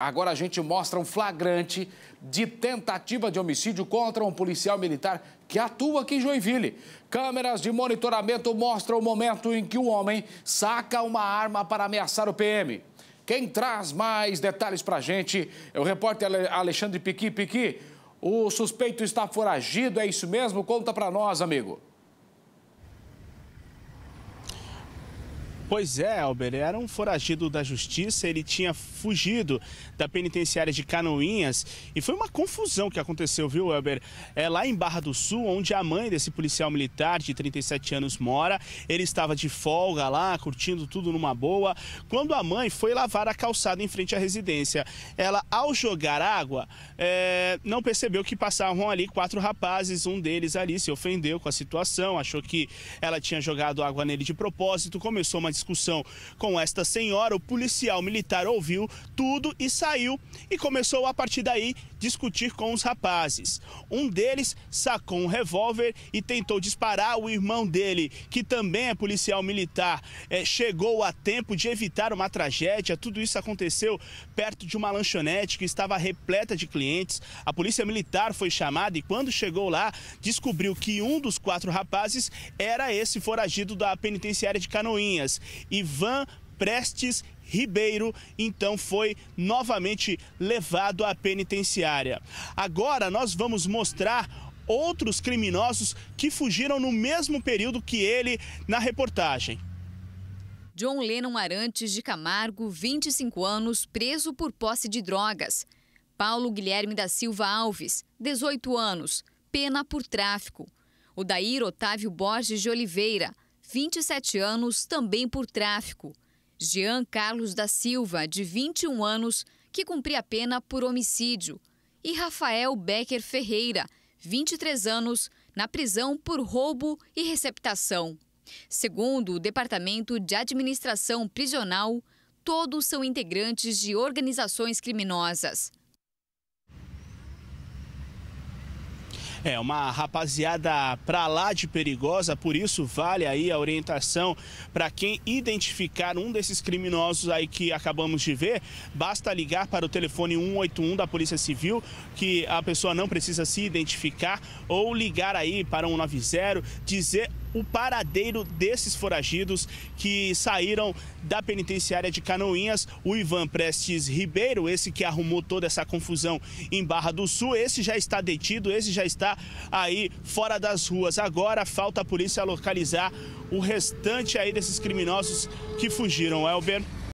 Agora a gente mostra um flagrante de tentativa de homicídio contra um policial militar que atua aqui em Joinville. Câmeras de monitoramento mostram o momento em que o homem saca uma arma para ameaçar o PM. Quem traz mais detalhes para a gente é o repórter Alexandre Piqui. Piqui, o suspeito está foragido, é isso mesmo? Conta para nós, amigo. Pois é, Elber, era um foragido da justiça, ele tinha fugido da penitenciária de Canoinhas e foi uma confusão que aconteceu, viu, Elber? É lá em Barra do Sul, onde a mãe desse policial militar de 37 anos mora, ele estava de folga lá, curtindo tudo numa boa, quando a mãe foi lavar a calçada em frente à residência. Ela, ao jogar água, é, não percebeu que passavam ali quatro rapazes, um deles ali se ofendeu com a situação, achou que ela tinha jogado água nele de propósito, começou uma discussão com esta senhora, o policial militar ouviu tudo e saiu e começou a partir daí discutir com os rapazes. Um deles sacou um revólver e tentou disparar. O irmão dele, que também é policial militar, é, chegou a tempo de evitar uma tragédia. Tudo isso aconteceu perto de uma lanchonete que estava repleta de clientes. A polícia militar foi chamada e, quando chegou lá, descobriu que um dos quatro rapazes era esse foragido da penitenciária de Canoinhas. Ivan Prestes Ribeiro, então foi novamente levado à penitenciária. Agora nós vamos mostrar outros criminosos que fugiram no mesmo período que ele na reportagem. John Lennon Arantes de Camargo, 25 anos, preso por posse de drogas. Paulo Guilherme da Silva Alves, 18 anos, pena por tráfico. O Dair Otávio Borges de Oliveira, 27 anos, também por tráfico. Jean Carlos da Silva, de 21 anos, que cumpria a pena por homicídio. E Rafael Becker Ferreira, 23 anos, na prisão por roubo e receptação. Segundo o Departamento de Administração Prisional, todos são integrantes de organizações criminosas. É uma rapaziada para lá de perigosa, por isso vale aí a orientação para quem identificar um desses criminosos aí que acabamos de ver, basta ligar para o telefone 181 da Polícia Civil, que a pessoa não precisa se identificar ou ligar aí para 190, dizer o paradeiro desses foragidos que saíram da penitenciária de Canoinhas. O Ivan Prestes Ribeiro, esse que arrumou toda essa confusão em Barra do Sul, esse já está detido, esse já está aí fora das ruas. Agora falta a polícia localizar o restante aí desses criminosos que fugiram, Elber.